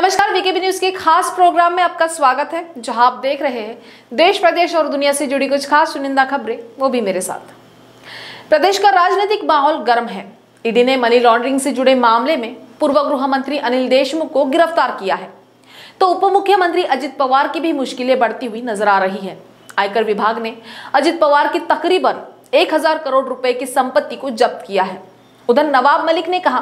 नमस्कार VKB news के खास प्रोग्राम में आपका स्वागत है जहां आप देख रहे हैं देश प्रदेश और दुनिया से जुड़ी कुछ खास चुनिंदा खबरें वो भी मेरे साथ प्रदेश का राजनीतिक माहौल गर्म है ईडी ने मनी लॉन्ड्रिंग से जुड़े मामले में पूर्व गृह मंत्री अनिल देशमुख को गिरफ्तार किया है तो उप मुख्यमंत्री अजित पवार की भी मुश्किलें बढ़ती हुई नजर आ रही है आयकर विभाग ने अजित पवार की तकरीबन एक हजार करोड़ रुपए की संपत्ति को जब्त किया है उधर नवाब मलिक ने कहा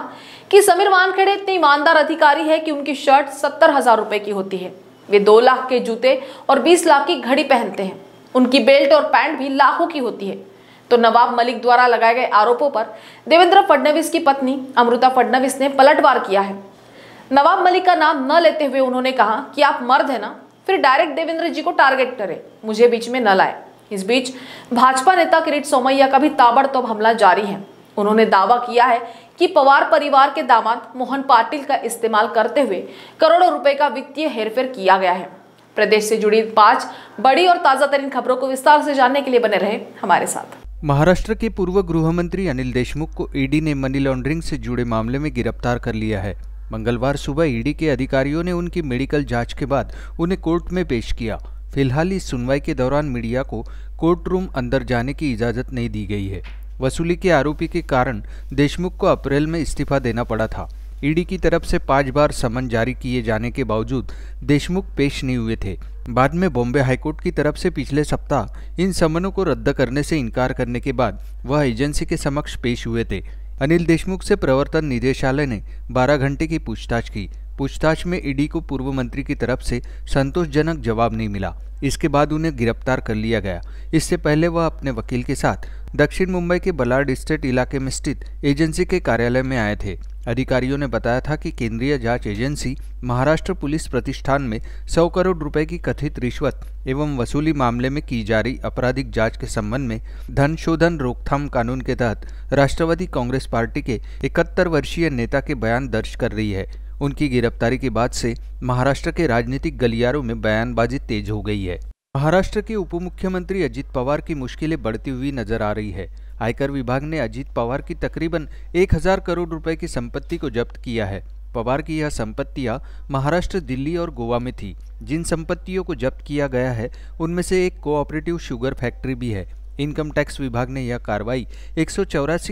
कि समीर वानखेड़े इतने ईमानदार अधिकारी है कि उनकी शर्ट सत्तर हजार रुपए की होती है वे दो लाख के जूते और बीस लाख की घड़ी पहनते हैं उनकी बेल्ट और पैंट भी लाखों की होती है तो नवाब मलिक द्वारा लगाए गए आरोपों पर देवेंद्र फडणवीस की पत्नी अमृता फडणवीस ने पलटवार किया है नवाब मलिक का नाम न लेते हुए उन्होंने कहा कि आप मर्द है ना फिर डायरेक्ट देवेंद्र जी को टारगेट करें मुझे बीच में न लाए इस बीच भाजपा नेता किरीट सोमैया का भी ताबड़तोब हमला जारी है उन्होंने दावा किया है कि पवार परिवार के दामाद मोहन पाटिल का इस्तेमाल करते हुए करोड़ों रुपए का वित्तीय हेरफेर किया गया है प्रदेश से जुड़ी पांच बड़ी और ताज़ा तरीन खबरों को विस्तार से जानने के लिए बने रहे हमारे साथ महाराष्ट्र के पूर्व गृह मंत्री अनिल देशमुख को ईडी ने मनी लॉन्ड्रिंग से जुड़े मामले में गिरफ्तार कर लिया है मंगलवार सुबह ईडी के अधिकारियों ने उनकी मेडिकल जांच के बाद उन्हें कोर्ट में पेश किया फिलहाल इस सुनवाई के दौरान मीडिया को कोर्ट रूम अंदर जाने की इजाज़त नहीं दी गई है वसूली के आरोपी के कारण देशमुख को अप्रैल में इस्तीफा देना पड़ा था ईडी की तरफ से पांच बार समन जारी किए जाने के बावजूद देशमुख पेश नहीं हुए थे बाद में बॉम्बे हाईकोर्ट की तरफ से पिछले सप्ताह इन समनों को रद्द करने से इनकार करने के बाद वह एजेंसी के समक्ष पेश हुए थे अनिल देशमुख से प्रवर्तन निदेशालय ने 12 घंटे की पूछताछ की पूछताछ में ईडी को पूर्व मंत्री की तरफ से संतोषजनक जवाब नहीं मिला इसके बाद उन्हें गिरफ्तार कर लिया गया इससे पहले वह अपने वकील के साथ दक्षिण मुंबई के बलार्ड स्टेट इलाके में स्थित एजेंसी के कार्यालय में आए थे अधिकारियों ने बताया था कि केंद्रीय जांच एजेंसी महाराष्ट्र पुलिस प्रतिष्ठान में सौ करोड़ रुपए की कथित रिश्वत एवं वसूली मामले में की जा रही आपराधिक जांच के संबंध में धन शोधन रोकथाम कानून के तहत राष्ट्रवादी कांग्रेस पार्टी के इकहत्तर वर्षीय नेता के बयान दर्ज कर रही है उनकी गिरफ्तारी के बाद से महाराष्ट्र के राजनीतिक गलियारों में बयानबाजी तेज हो गई है महाराष्ट्र के उप मुख्यमंत्री अजीत पवार की मुश्किलें बढ़ती हुई नजर आ रही है आयकर विभाग ने अजीत पवार की तकरीबन एक हजार करोड़ रुपए की संपत्ति को जब्त किया है पवार की यह संपत्तियां महाराष्ट्र दिल्ली और गोवा में थी जिन संपत्तियों को जब्त किया गया है उनमें से एक कोऑपरेटिव शुगर फैक्ट्री भी है इनकम टैक्स विभाग ने यह कार्रवाई एक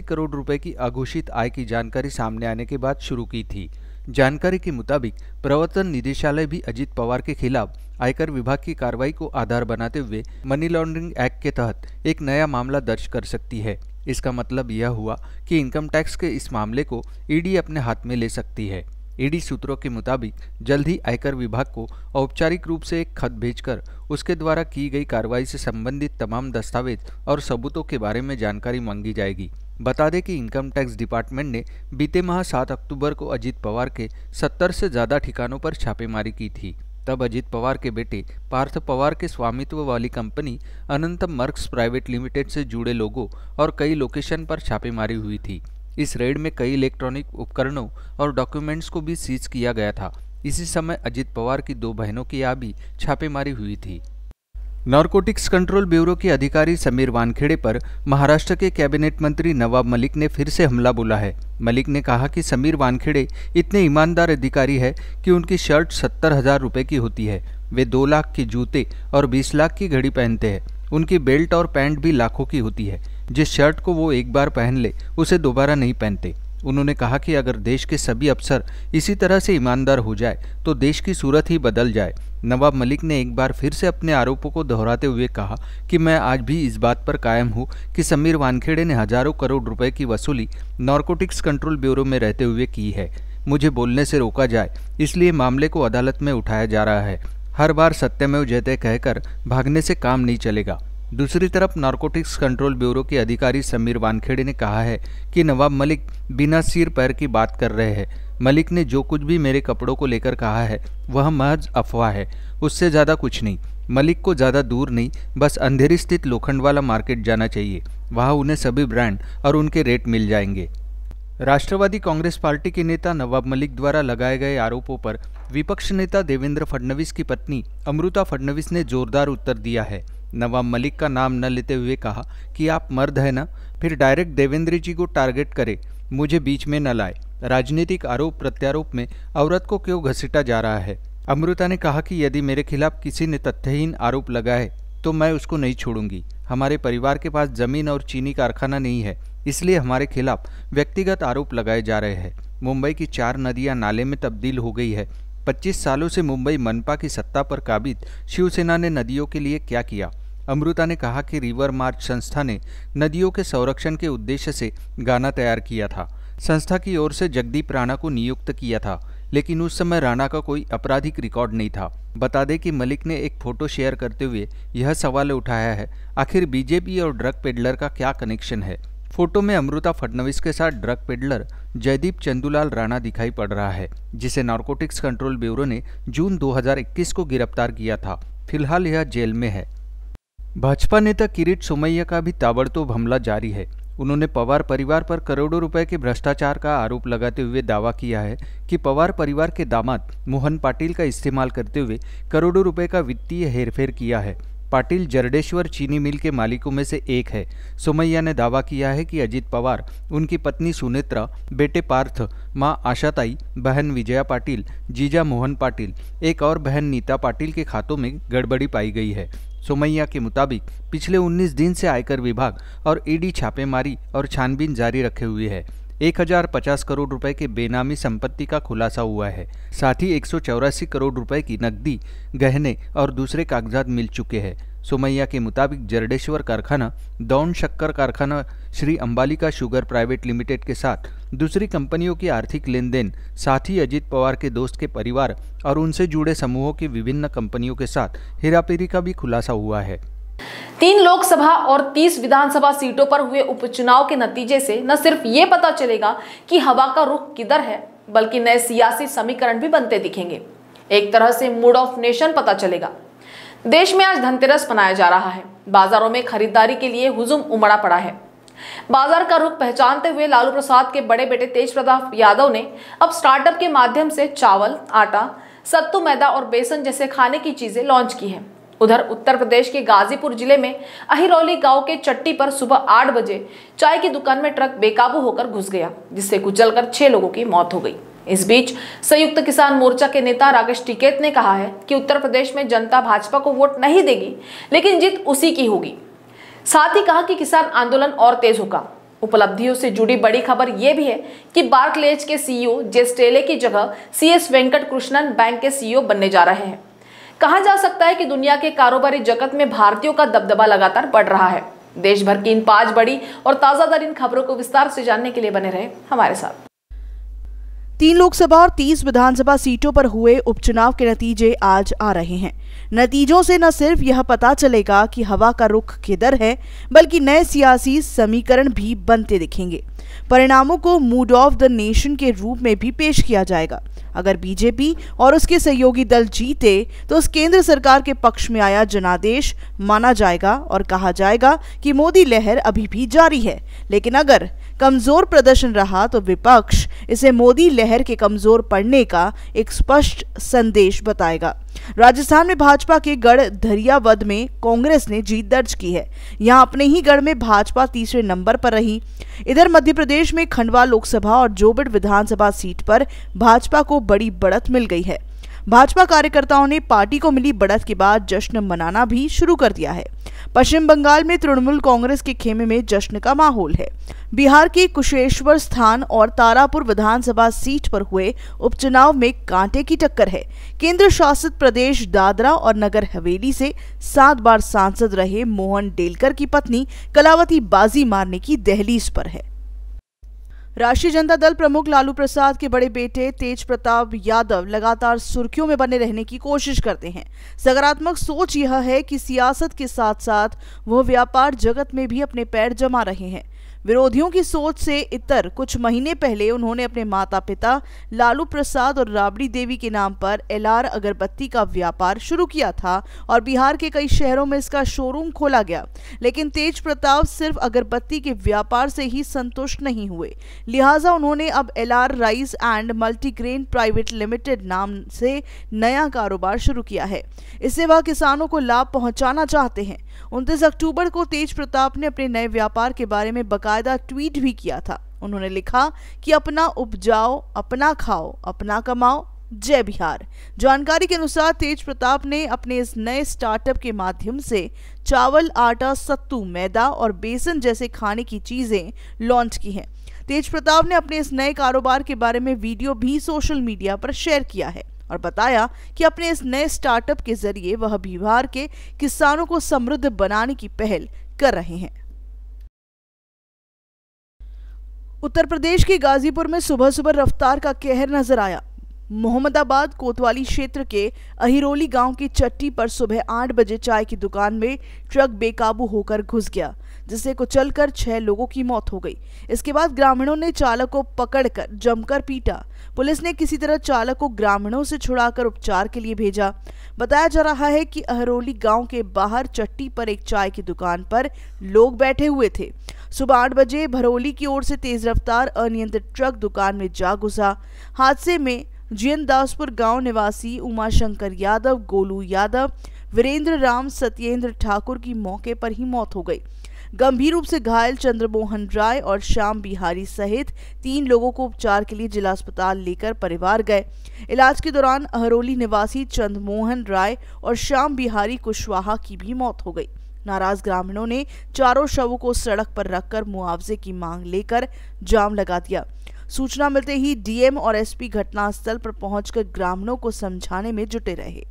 करोड़ रुपए की अघोषित आय की जानकारी सामने आने के बाद शुरू की थी जानकारी के मुताबिक प्रवर्तन निदेशालय भी अजित पवार के खिलाफ आयकर विभाग की कार्रवाई को आधार बनाते हुए मनी लॉन्ड्रिंग एक्ट के तहत एक नया मामला दर्ज कर सकती है इसका मतलब यह हुआ कि इनकम टैक्स के इस मामले को ईडी अपने हाथ में ले सकती है ईडी सूत्रों के मुताबिक जल्द ही आयकर विभाग को औपचारिक रूप से एक खत भेजकर उसके द्वारा की गई कार्रवाई से संबंधित तमाम दस्तावेज और सबूतों के बारे में जानकारी मांगी जाएगी बता दें कि इनकम टैक्स डिपार्टमेंट ने बीते माह सात अक्टूबर को अजीत पवार के सत्तर से ज़्यादा ठिकानों पर छापेमारी की थी तब अजीत पवार के बेटे पार्थ पवार के स्वामित्व वाली कंपनी अनंत मर्क्स प्राइवेट लिमिटेड से जुड़े लोगों और कई लोकेशन पर छापेमारी हुई थी इस रेड में कई इलेक्ट्रॉनिक उपकरणों और डॉक्यूमेंट्स को भी सीज किया गया था इसी समय अजीत पवार की दो बहनों की आबी छापेमारी हुई थी नारकोटिक्स कंट्रोल ब्यूरो के अधिकारी समीर वानखेड़े पर महाराष्ट्र के कैबिनेट मंत्री नवाब मलिक ने फिर से हमला बोला है मलिक ने कहा कि समीर वानखेड़े इतने ईमानदार अधिकारी है कि उनकी शर्ट सत्तर हजार रुपये की होती है वे दो लाख के जूते और बीस लाख की घड़ी पहनते हैं उनकी बेल्ट और पैंट भी लाखों की होती है जिस शर्ट को वो एक बार पहन ले उसे दोबारा नहीं पहनते उन्होंने कहा कि अगर देश के सभी अफसर इसी तरह से ईमानदार हो जाए तो देश की सूरत ही बदल जाए नवाब मलिक ने एक बार फिर से अपने आरोपों को दोहराते हुए कहा कि मैं आज भी इस बात पर कायम हूँ कि समीर वानखेड़े ने हजारों करोड़ रुपए की वसूली नॉर्कोटिक्स कंट्रोल ब्यूरो में रहते हुए की है मुझे बोलने से रोका जाए इसलिए मामले को अदालत में उठाया जा रहा है हर बार सत्यमेव जयते कहकर भागने से काम नहीं चलेगा दूसरी तरफ नारकोटिक्स कंट्रोल ब्यूरो के अधिकारी समीर वानखेड़े ने कहा है कि नवाब मलिक बिना सिर पैर की बात कर रहे हैं मलिक ने जो कुछ भी मेरे कपड़ों को लेकर कहा है वह महज अफवाह है उससे ज़्यादा कुछ नहीं मलिक को ज़्यादा दूर नहीं बस अंधेरी स्थित लोखंड वाला मार्केट जाना चाहिए वहाँ उन्हें सभी ब्रांड और उनके रेट मिल जाएंगे राष्ट्रवादी कांग्रेस पार्टी के नेता नवाब मलिक द्वारा लगाए गए आरोपों पर विपक्ष नेता देवेंद्र फडणवीस की पत्नी अमृता फडणवीस ने जोरदार उत्तर दिया है नवाब मलिक का नाम न लेते हुए कहा कि आप मर्द है ना फिर डायरेक्ट देवेंद्र जी को टारगेट करें मुझे बीच में न लाए राजनीतिक आरोप प्रत्यारोप में औरत को क्यों घसीटा जा रहा है अमृता ने कहा कि यदि मेरे खिलाफ किसी ने तथ्यहीन आरोप लगाए तो मैं उसको नहीं छोड़ूंगी हमारे परिवार के पास जमीन और चीनी कारखाना नहीं है इसलिए हमारे खिलाफ व्यक्तिगत आरोप लगाए जा रहे हैं मुंबई की चार नदियां नाले में तब्दील हो गई है 25 सालों से मुंबई मनपा की सत्ता पर काबिज शिवसेना ने नदियों के लिए क्या किया अमृता ने कहा कि रिवर मार्च संस्था ने नदियों के संरक्षण के उद्देश्य से गाना तैयार किया था संस्था की ओर से जगदीप राणा को नियुक्त किया था लेकिन उस समय राणा का कोई आपराधिक रिकॉर्ड नहीं था बता दें कि मलिक ने एक फोटो शेयर करते हुए यह सवाल उठाया है आखिर बीजेपी और ड्रग पेडलर का क्या कनेक्शन है फोटो में अमृता फडनवीस के साथ ड्रग पेडलर जयदीप चंदूलाल राणा दिखाई पड़ रहा है जिसे नारकोटिक्स कंट्रोल ब्यूरो ने जून 2021 को गिरफ्तार किया था फिलहाल यह जेल में है भाजपा नेता किरीट सोमैया का भी ताबड़तोब हमला जारी है उन्होंने पवार परिवार पर करोड़ों रुपए के भ्रष्टाचार का आरोप लगाते हुए दावा किया है कि पवार परिवार के दामाद मोहन पाटिल का इस्तेमाल करते हुए करोड़ों रुपए का वित्तीय हेरफेर किया है पाटिल जरडेश्वर चीनी मिल के मालिकों में से एक है सोमैया ने दावा किया है कि अजित पवार उनकी पत्नी सुनेत्रा बेटे पार्थ मां आशाताई बहन विजया पाटिल जीजा मोहन पाटिल एक और बहन नीता पाटिल के खातों में गड़बड़ी पाई गई है सोमैया के मुताबिक पिछले 19 दिन से आयकर विभाग और ईडी छापेमारी और छानबीन जारी रखे हुए है 1050 करोड़ रुपए के बेनामी संपत्ति का खुलासा हुआ है साथ ही एक करोड़ रुपए की नकदी गहने और दूसरे कागजात मिल चुके हैं सोमैया के मुताबिक जरडेश्वर कारखाना दौन शक्कर कारखाना Shri Ambalika sugar private limited के साथ दूसरी कंपनियों की आर्थिक लेन देन साथ ही अजीत पवार के दोस्त के परिवार और उनसे जुड़े समूहों की विभिन्न कंपनियों के साथ हेरापेरी का भी खुलासा हुआ है तीन लोकसभा और तीस विधानसभा सीटों पर हुए उपचुनाव के नतीजे से न सिर्फ ये पता चलेगा कि हवा का रुख किधर है बल्कि नए सियासी समीकरण भी बनते दिखेंगे एक तरह से मूड ऑफ नेशन पता चलेगा देश में आज धनतेरस मनाया जा रहा है बाजारों में खरीदारी के लिए हुजूम उमड़ा पड़ा है बाजार का रुख पहचानते हुए लालू प्रसाद के बड़े बेटे तेज प्रताप यादव ने अब स्टार्टअप के माध्यम से चावल आटा सत्तू मैदा और बेसन जैसे खाने की चीजें लॉन्च की है उधर उत्तर प्रदेश के गाजीपुर जिले में अहिरौली गांव के चट्टी पर सुबह आठ बजे चाय की दुकान में ट्रक बेकाबू होकर घुस गया जिससे कुचलकर छह लोगों की मौत हो गई इस बीच संयुक्त किसान मोर्चा के नेता राकेश टिकेत ने कहा है कि उत्तर प्रदेश में जनता भाजपा को वोट नहीं देगी लेकिन जीत उसी की होगी साथ ही कहा कि किसान आंदोलन और तेज होगा उपलब्धियों से जुड़ी बड़ी खबर यह भी है कि बार्कलेज के सीईओ जेस्टेले की जगह सीएस वेंकट कृष्णन बैंक के सीईओ बनने जा रहे हैं कहा जा सकता है कि दुनिया के कारोबारी जगत में भारतीयों का दबदबा लगातार बढ़ रहा है देश भर की इन पांच बड़ी और ताज़ा खबरों को विस्तार से जानने के लिए बने रहे हमारे साथ तीन लोकसभा और तीस विधानसभा सीटों पर हुए उपचुनाव के नतीजे आज आ रहे हैं नतीजों से न सिर्फ यह पता चलेगा कि हवा का रुख किधर है बल्कि नए सियासी समीकरण भी बनते दिखेंगे परिणामों को मूड ऑफ द नेशन के रूप में भी पेश किया जाएगा अगर बीजेपी और उसके सहयोगी दल जीते तो उस केंद्र सरकार के पक्ष में आया जनादेश माना जाएगा और कहा जाएगा कि मोदी लहर अभी भी जारी है लेकिन अगर कमजोर प्रदर्शन रहा तो विपक्ष इसे मोदी लहर के कमजोर पड़ने का एक स्पष्ट संदेश बताएगा राजस्थान में भाजपा के गढ़ धरियावद में कांग्रेस ने जीत दर्ज की है यहाँ अपने ही गढ़ में भाजपा तीसरे नंबर पर रही इधर मध्य प्रदेश में खंडवा लोकसभा और जोबड़ विधानसभा सीट पर भाजपा को बड़ी बढ़त मिल गई है भाजपा कार्यकर्ताओं ने पार्टी को मिली बढ़त के बाद जश्न मनाना भी शुरू कर दिया है पश्चिम बंगाल में तृणमूल कांग्रेस के खेमे में जश्न का माहौल है बिहार के कुशेश्वर स्थान और तारापुर विधानसभा सीट पर हुए उपचुनाव में कांटे की टक्कर है केंद्र शासित प्रदेश दादरा और नगर हवेली से सात बार सांसद रहे मोहन डेलकर की पत्नी कलावती बाजी मारने की दहलीज पर है राष्ट्रीय जनता दल प्रमुख लालू प्रसाद के बड़े बेटे तेज प्रताप यादव लगातार सुर्खियों में बने रहने की कोशिश करते हैं सकारात्मक सोच यह है कि सियासत के साथ साथ वह व्यापार जगत में भी अपने पैर जमा रहे हैं विरोधियों की सोच से इतर कुछ महीने पहले उन्होंने अपने माता पिता लालू प्रसाद और राबड़ी देवी के नाम पर एलआर अगरबत्ती का व्यापार शुरू किया था और बिहार के कई शहरों में इसका शोरूम खोला गया लेकिन तेज प्रताप सिर्फ अगरबत्ती के व्यापार से ही संतुष्ट नहीं हुए लिहाजा उन्होंने अब L rice and multigrain private limited नाम से नया कारोबार शुरू किया है इससे वह किसानों को लाभ पहुंचाना चाहते हैं उनतीस अक्टूबर को तेज प्रताप ने अपने नए व्यापार के बारे में बकाया बाकायदा ट्वीट भी किया था उन्होंने लिखा कि अपना उपजाओ अपना खाओ अपना कमाओ जय बिहार जानकारी के अनुसार तेज प्रताप ने अपने इस नए स्टार्टअप के माध्यम से चावल आटा सत्तू मैदा और बेसन जैसे खाने की चीज़ें लॉन्च की हैं तेज प्रताप ने अपने इस नए कारोबार के बारे में वीडियो भी सोशल मीडिया पर शेयर किया है और बताया कि अपने इस नए स्टार्टअप के जरिए वह बिहार के किसानों को समृद्ध बनाने की पहल कर रहे हैं उत्तर प्रदेश के गाजीपुर में सुबह सुबह रफ्तार का कहर नजर आया मोहम्मदाबाद कोतवाली क्षेत्र के अहिरोली गांव की चट्टी पर सुबह आठ बजे चाय की दुकान में ट्रक बेकाबू होकर घुस गया जिससे कुचलकर छह लोगों की मौत हो गई इसके बाद ग्रामीणों ने चालक को पकड़कर जमकर पीटा पुलिस ने किसी तरह चालक को ग्रामीणों से छुड़ाकर उपचार के लिए भेजा बताया जा रहा है कि अहरोली गांव के बाहर चट्टी पर एक चाय की दुकान पर लोग बैठे हुए थे सुबह आठ बजे भरौली की ओर से तेज रफ्तार अनियंत्रित ट्रक दुकान में जा घुसा हादसे में जीएन दासपुर गांव निवासी उमाशंकर यादव गोलू यादव वीरेंद्र राम सत्येंद्र ठाकुर की मौके पर ही मौत हो गई गंभीर रूप से घायल चंद्रमोहन राय और श्याम बिहारी सहित तीन लोगों को उपचार के लिए जिला अस्पताल लेकर परिवार गए इलाज के दौरान अहरोली निवासी चंद्रमोहन राय और श्याम बिहारी कुशवाहा की भी मौत हो गई नाराज ग्रामीणों ने चारों शवों को सड़क पर रखकर मुआवजे की मांग लेकर जाम लगा दिया सूचना मिलते ही डीएम और एसपी घटनास्थल पर पहुंचकर ग्रामीणों को समझाने में जुटे रहे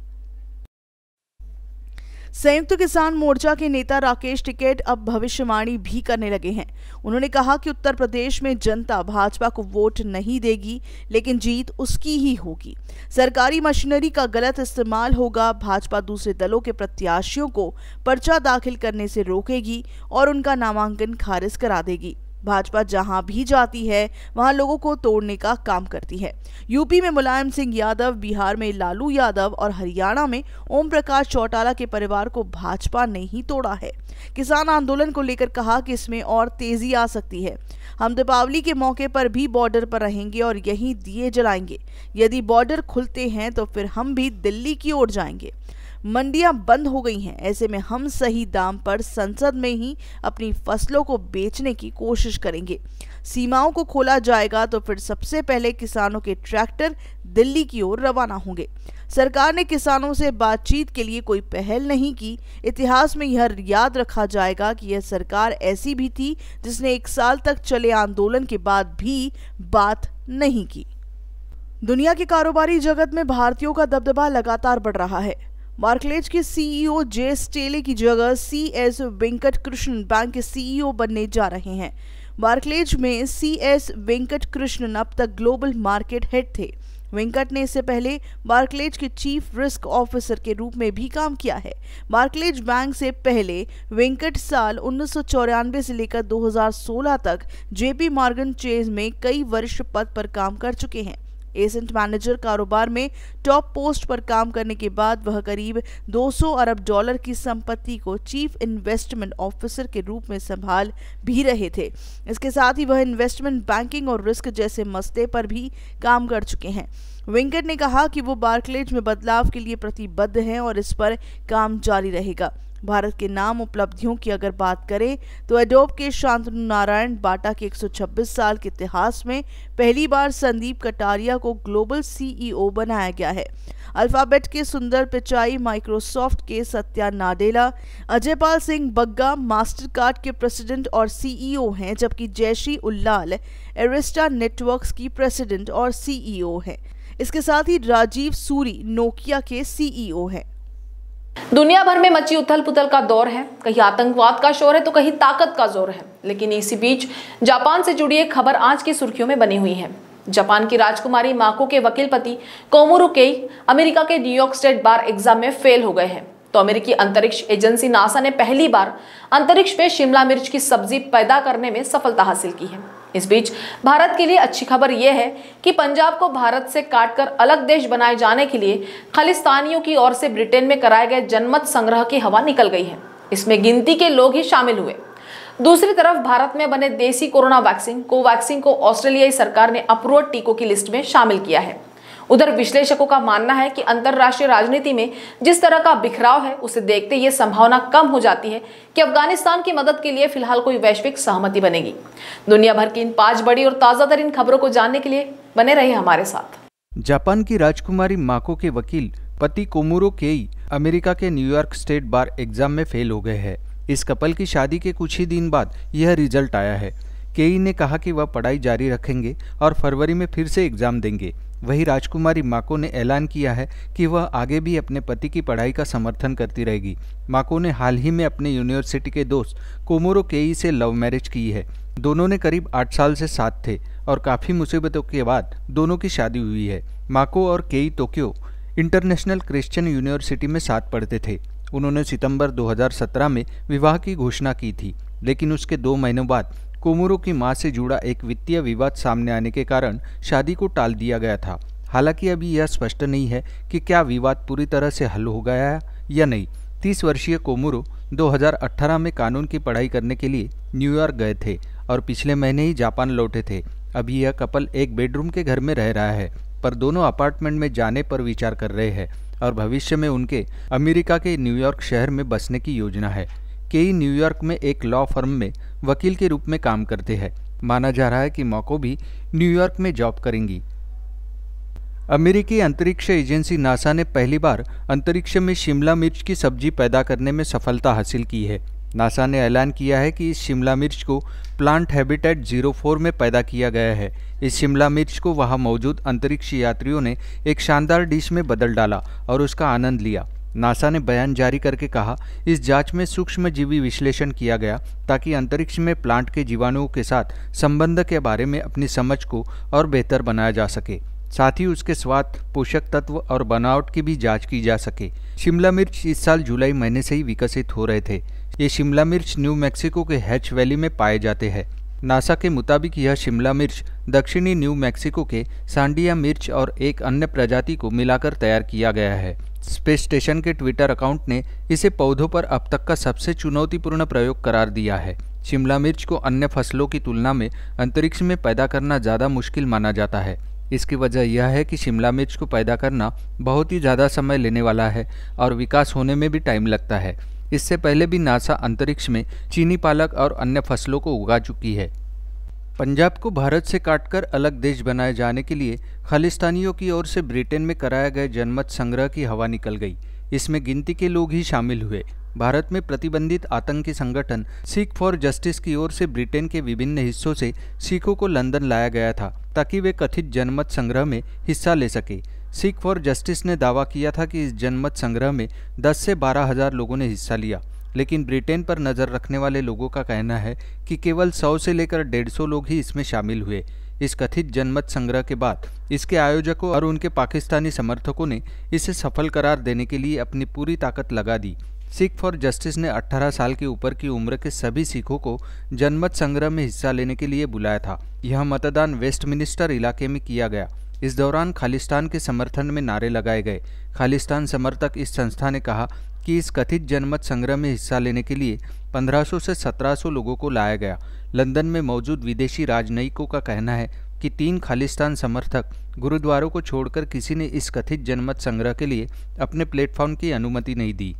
संयुक्त किसान मोर्चा के नेता राकेश टिकेट अब भविष्यवाणी भी करने लगे हैं उन्होंने कहा कि उत्तर प्रदेश में जनता भाजपा को वोट नहीं देगी लेकिन जीत उसकी ही होगी सरकारी मशीनरी का गलत इस्तेमाल होगा भाजपा दूसरे दलों के प्रत्याशियों को पर्चा दाखिल करने से रोकेगी और उनका नामांकन खारिज करा देगी भाजपा जहां भी जाती है वहां लोगों को तोड़ने का काम करती है यूपी में मुलायम सिंह यादव बिहार में लालू यादव और हरियाणा में ओम प्रकाश चौटाला के परिवार को भाजपा ने ही तोड़ा है किसान आंदोलन को लेकर कहा कि इसमें और तेजी आ सकती है हम दीपावली के मौके पर भी बॉर्डर पर रहेंगे और यही दिए जलाएंगे यदि बॉर्डर खुलते हैं तो फिर हम भी दिल्ली की ओर जाएंगे मंडियां बंद हो गई हैं ऐसे में हम सही दाम पर संसद में ही अपनी फसलों को बेचने की कोशिश करेंगे सीमाओं को खोला जाएगा तो फिर सबसे पहले किसानों के ट्रैक्टर दिल्ली की ओर रवाना होंगे सरकार ने किसानों से बातचीत के लिए कोई पहल नहीं की इतिहास में यह याद रखा जाएगा कि यह सरकार ऐसी भी थी जिसने एक साल तक चले आंदोलन के बाद भी बात नहीं की दुनिया के कारोबारी जगत में भारतीयों का दबदबा लगातार बढ़ रहा है मार्कलेज के सीईओ e जे स्टेले की जगह C S Venkat Krishnan bank के सीईओ e बनने जा रहे हैं मार्कलेज में सी एस वेंकट कृष्णन अब तक ग्लोबल मार्केट हेड थे वेंकट ने इससे पहले मार्कलेज के चीफ रिस्क ऑफिसर के रूप में भी काम किया है मार्कलेज बैंक से पहले वेंकट साल उन्नीस से लेकर 2016 तक जेपी मार्गन चेज में कई वरिष्ठ पद पर काम कर चुके हैं एजेंट मैनेजर कारोबार में टॉप पोस्ट पर काम करने के बाद वह करीब 200 अरब डॉलर की संपत्ति को चीफ इन्वेस्टमेंट ऑफिसर के रूप में संभाल भी रहे थे इसके साथ ही वह इन्वेस्टमेंट बैंकिंग और रिस्क जैसे मसले पर भी काम कर चुके हैं वेंकट ने कहा कि वो बार्कलेज में बदलाव के लिए प्रतिबद्ध हैं और इस पर काम जारी रहेगा भारत के नाम उपलब्धियों की अगर बात करें तो एडोब के शांतनु नारायण बाटा के 126 साल के इतिहास में पहली बार संदीप कटारिया को ग्लोबल सीईओ e बनाया गया है अल्फ़ाबेट के सुंदर पिचाई माइक्रोसॉफ्ट के सत्या नाडेला अजयपाल सिंह बग्गा मास्टर कार्ड के प्रेसिडेंट और सीईओ e हैं जबकि जयशी उल्लाल एरिस्टा नेटवर्क्स की प्रेसिडेंट और सीईओ e हैं इसके साथ ही राजीव सूरी नोकिया के सीईओ हैं दुनिया भर में मची उथल पुथल का दौर है कहीं आतंकवाद का शोर है तो कहीं ताकत का जोर है लेकिन इसी बीच जापान से जुड़ी एक खबर आज की सुर्खियों में बनी हुई है जापान की राजकुमारी माको के वकील पति कोमुरु केई अमेरिका के न्यूयॉर्क स्टेट बार एग्जाम में फेल हो गए हैं तो अमेरिकी अंतरिक्ष एजेंसी नासा ने पहली बार अंतरिक्ष में शिमला मिर्च की सब्जी पैदा करने में सफलता हासिल की है इस बीच भारत के लिए अच्छी खबर यह है कि पंजाब को भारत से काटकर अलग देश बनाए जाने के लिए खालिस्तानियों की ओर से ब्रिटेन में कराए गए जनमत संग्रह की हवा निकल गई है इसमें गिनती के लोग ही शामिल हुए दूसरी तरफ भारत में बने देसी कोरोना वैक्सीन कोवैक्सीन को ऑस्ट्रेलियाई सरकार ने अप्रूव टीकों की लिस्ट में शामिल किया है उधर विश्लेषकों का मानना है कि अंतर्राष्ट्रीय राजनीति में जिस तरह का बिखराव है उसे देखते ये संभावना कम हो जाती है कि अफगानिस्तान की मदद के लिए फिलहाल कोई वैश्विक सहमति बनेगी दुनिया भर की इन पांच बड़ी और ताज़ा तरीन खबरों को जानने के लिए बने रहिए हमारे साथ जापान की राजकुमारी माको के वकील पति कोमुरो केई अमेरिका के न्यूयॉर्क स्टेट बार एग्जाम में फेल हो गए हैं इस कपल की शादी के कुछ ही दिन बाद यह रिजल्ट आया है केई ने कहा कि वह पढ़ाई जारी रखेंगे और फरवरी में फिर से एग्जाम देंगे वही राजकुमारी माको ने ऐलान किया है कि वह आगे भी अपने पति की पढ़ाई का समर्थन करती रहेगी माको ने हाल ही में अपने यूनिवर्सिटी के दोस्त कोमोरो केई से लव मैरिज की है दोनों ने करीब आठ साल से साथ थे और काफ़ी मुसीबतों के बाद दोनों की शादी हुई है माको और केई टोक्यो इंटरनेशनल क्रिश्चियन यूनिवर्सिटी में साथ पढ़ते थे उन्होंने सितंबर 2017 में विवाह की घोषणा की थी लेकिन उसके दो महीनों बाद कोमोरो की मां से जुड़ा एक वित्तीय विवाद सामने आने के कारण शादी को टाल दिया गया था हालांकि अभी यह स्पष्ट नहीं है कि क्या विवाद पूरी तरह से हल हो गया है या नहीं तीस वर्षीय कोमुरो 2018 में कानून की पढ़ाई करने के लिए न्यूयॉर्क गए थे और पिछले महीने ही जापान लौटे थे अभी यह कपल एक बेडरूम के घर में रह रहा है पर दोनों अपार्टमेंट में जाने पर विचार कर रहे हैं और भविष्य में उनके अमेरिका के न्यूयॉर्क शहर में बसने की योजना है केई न्यूयॉर्क में एक लॉ फर्म में वकील के रूप में काम करते हैं माना जा रहा है कि मौको भी न्यूयॉर्क में जॉब करेंगी अमेरिकी अंतरिक्ष एजेंसी नासा ने पहली बार अंतरिक्ष में शिमला मिर्च की सब्जी पैदा करने में सफलता हासिल की है नासा ने ऐलान किया है कि इस शिमला मिर्च को प्लांट हैबिटेट जीरो फोर में पैदा किया गया है इस शिमला मिर्च को वहां मौजूद अंतरिक्ष यात्रियों ने एक शानदार डिश में बदल डाला और उसका आनंद लिया नासा ने बयान जारी करके कहा इस जांच में सूक्ष्म जीवी विश्लेषण किया गया ताकि अंतरिक्ष में प्लांट के जीवाणुओं के साथ संबंध के बारे में अपनी समझ को और बेहतर बनाया जा सके साथ ही उसके स्वाद पोषक तत्व और बनावट की भी जांच की जा सके शिमला मिर्च इस साल जुलाई महीने से ही विकसित हो रहे थे ये शिमला मिर्च न्यू मैक्सिको के हैच वैली में पाए जाते हैं नासा के मुताबिक यह शिमला मिर्च दक्षिणी न्यू मैक्सिको के सांडिया मिर्च और एक अन्य प्रजाति को मिलाकर तैयार किया गया है स्पेस स्टेशन के ट्विटर अकाउंट ने इसे पौधों पर अब तक का सबसे चुनौतीपूर्ण प्रयोग करार दिया है शिमला मिर्च को अन्य फसलों की तुलना में अंतरिक्ष में पैदा करना ज़्यादा मुश्किल माना जाता है इसकी वजह यह है कि शिमला मिर्च को पैदा करना बहुत ही ज़्यादा समय लेने वाला है और विकास होने में भी टाइम लगता है इससे पहले भी नासा अंतरिक्ष में चीनी पालक और अन्य फसलों को उगा चुकी है पंजाब को भारत से काटकर अलग देश बनाए जाने के लिए खालिस्तानियों की ओर से ब्रिटेन में कराया गया जनमत संग्रह की हवा निकल गई इसमें गिनती के लोग ही शामिल हुए भारत में प्रतिबंधित आतंकी संगठन सिख फॉर जस्टिस की ओर से ब्रिटेन के विभिन्न हिस्सों से सिखों को लंदन लाया गया था ताकि वे कथित जनमत संग्रह में हिस्सा ले सके सिख फॉर जस्टिस ने दावा किया था कि इस जनमत संग्रह में 10 से बारह हजार लोगों ने हिस्सा लिया लेकिन ब्रिटेन पर नज़र रखने वाले लोगों का कहना है कि केवल 100 से लेकर 150 लोग ही इसमें शामिल हुए इस कथित जनमत संग्रह के बाद इसके आयोजकों और उनके पाकिस्तानी समर्थकों ने इसे सफल करार देने के लिए अपनी पूरी ताकत लगा दी सिख फॉर जस्टिस ने 18 साल के ऊपर की उम्र के सभी सिखों को जनमत संग्रह में हिस्सा लेने के लिए बुलाया था यह मतदान वेस्टमिनिस्टर इलाके में किया गया इस दौरान खालिस्तान के समर्थन में नारे लगाए गए खालिस्तान समर्थक इस संस्था ने कहा कि इस कथित जनमत संग्रह में हिस्सा लेने के लिए 1500 से 1700 लोगों को लाया गया लंदन में मौजूद विदेशी राजनयिकों का कहना है कि तीन खालिस्तान समर्थक गुरुद्वारों को छोड़कर किसी ने इस कथित जनमत संग्रह के लिए अपने प्लेटफॉर्म की अनुमति नहीं दी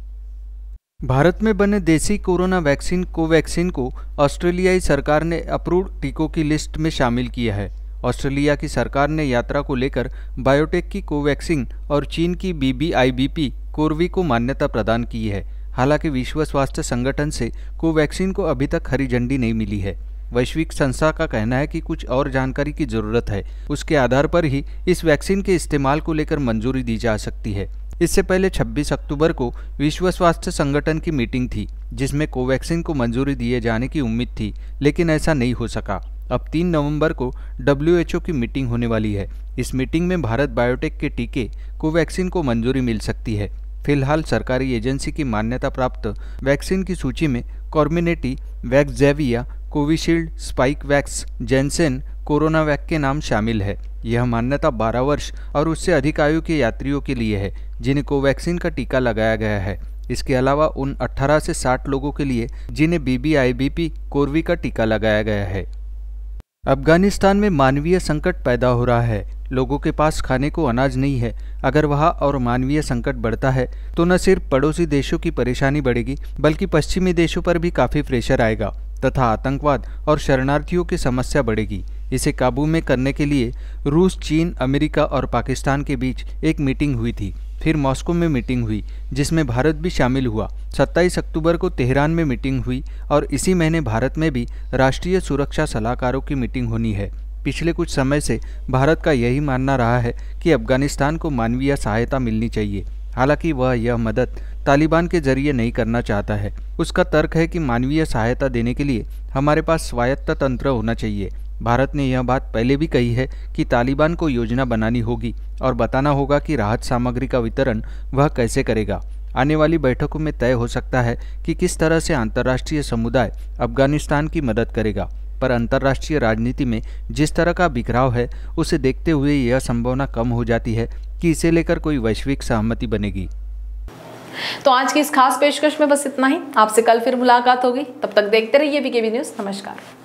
भारत में बने देसी कोरोना वैक्सीन कोवैक्सीन को, ऑस्ट्रेलियाई सरकार ने अप्रूव टीकों की लिस्ट में शामिल किया है ऑस्ट्रेलिया की सरकार ने यात्रा को लेकर बायोटेक की कोवैक्सीन और चीन की बीबीआईबीपी कोरवी को मान्यता प्रदान की है हालांकि विश्व स्वास्थ्य संगठन से कोवैक्सीन को अभी तक हरी झंडी नहीं मिली है वैश्विक संस्था का कहना है कि कुछ और जानकारी की जरूरत है उसके आधार पर ही इस वैक्सीन के इस्तेमाल को लेकर मंजूरी दी जा सकती है इससे पहले 26 अक्टूबर को विश्व स्वास्थ्य संगठन की मीटिंग थी जिसमें कोवैक्सीन को मंजूरी दिए जाने की उम्मीद थी लेकिन ऐसा नहीं हो सका अब 3 नवंबर को डब्ल्यू की मीटिंग होने वाली है इस मीटिंग में भारत बायोटेक के टीके कोवैक्सीन को मंजूरी मिल सकती है फिलहाल सरकारी एजेंसी की मान्यता प्राप्त वैक्सीन की सूची में Comirnaty Vaxzevria Covishield Spikevax Janssen CoronaVac के नाम शामिल है यह मान्यता 12 वर्ष और उससे अधिक आयु के यात्रियों के लिए है जिन्हें कोवैक्सीन का टीका लगाया गया है इसके अलावा उन 18 से 60 लोगों के लिए जिन्हें बीबीआईबीपी कोरवी का टीका लगाया गया है अफगानिस्तान में मानवीय संकट पैदा हो रहा है लोगों के पास खाने को अनाज नहीं है अगर वहाँ और मानवीय संकट बढ़ता है तो न सिर्फ पड़ोसी देशों की परेशानी बढ़ेगी बल्कि पश्चिमी देशों पर भी काफ़ी प्रेशर आएगा तथा आतंकवाद और शरणार्थियों की समस्या बढ़ेगी इसे काबू में करने के लिए रूस चीन अमेरिका और पाकिस्तान के बीच एक मीटिंग हुई थी फिर मॉस्को में मीटिंग हुई जिसमें भारत भी शामिल हुआ 27 अक्टूबर को तेहरान में मीटिंग हुई और इसी महीने भारत में भी राष्ट्रीय सुरक्षा सलाहकारों की मीटिंग होनी है पिछले कुछ समय से भारत का यही मानना रहा है कि अफगानिस्तान को मानवीय सहायता मिलनी चाहिए हालांकि वह यह मदद तालिबान के जरिए नहीं करना चाहता है उसका तर्क है कि मानवीय सहायता देने के लिए हमारे पास स्वायत्त तंत्र होना चाहिए भारत ने यह बात पहले भी कही है कि तालिबान को योजना बनानी होगी और बताना होगा कि राहत सामग्री का वितरण वह कैसे करेगा आने वाली बैठकों में तय हो सकता है कि किस तरह से अंतर्राष्ट्रीय समुदाय अफगानिस्तान की मदद करेगा पर अंतर्राष्ट्रीय राजनीति में जिस तरह का बिखराव है उसे देखते हुए यह संभावना कम हो जाती है कि इसे लेकर कोई वैश्विक सहमति बनेगी तो आज की इस खास पेशकश में बस इतना ही आपसे कल फिर मुलाकात होगी तब तक देखते रहिए बीकेबी न्यूज़ नमस्कार